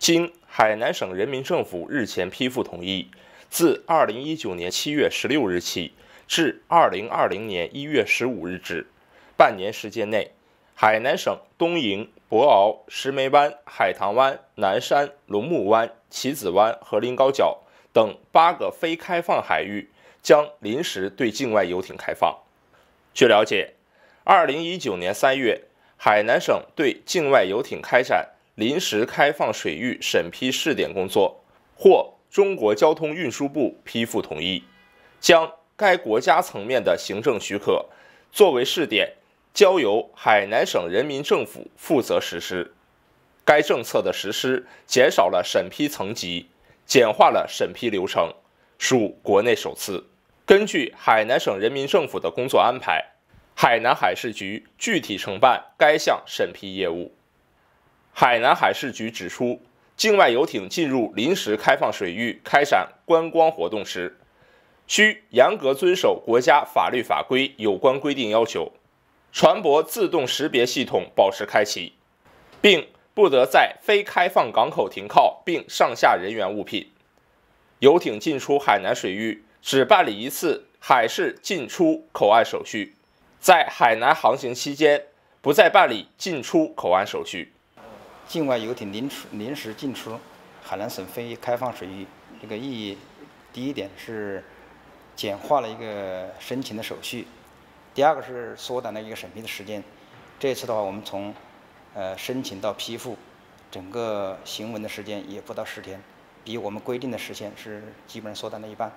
经海南省人民政府日前批复同意，自二零一九年七月十六日起至二零二零年一月十五日止，半年时间内，海南省东营、博鳌、石梅湾、海棠湾、南山、龙沐湾、棋子湾和临高角等八个非开放海域将临时对境外游艇开放。据了解，二零一九年三月，海南省对境外游艇开展。临时开放水域审批试点工作，获中国交通运输部批复同意，将该国家层面的行政许可作为试点，交由海南省人民政府负责实施。该政策的实施减少了审批层级，简化了审批流程，属国内首次。根据海南省人民政府的工作安排，海南海事局具体承办该项审批业务。海南海事局指出，境外游艇进入临时开放水域开展观光活动时，需严格遵守国家法律法规有关规定要求，船舶自动识别系统保持开启，并不得在非开放港口停靠并上下人员物品。游艇进出海南水域只办理一次海事进出口岸手续，在海南航行期间不再办理进出口岸手续。境外游艇临时临时进出海南省非开放水域，这个意义，第一点是简化了一个申请的手续，第二个是缩短了一个审批的时间。这次的话，我们从呃申请到批复，整个行文的时间也不到十天，比我们规定的时间是基本上缩短了一半。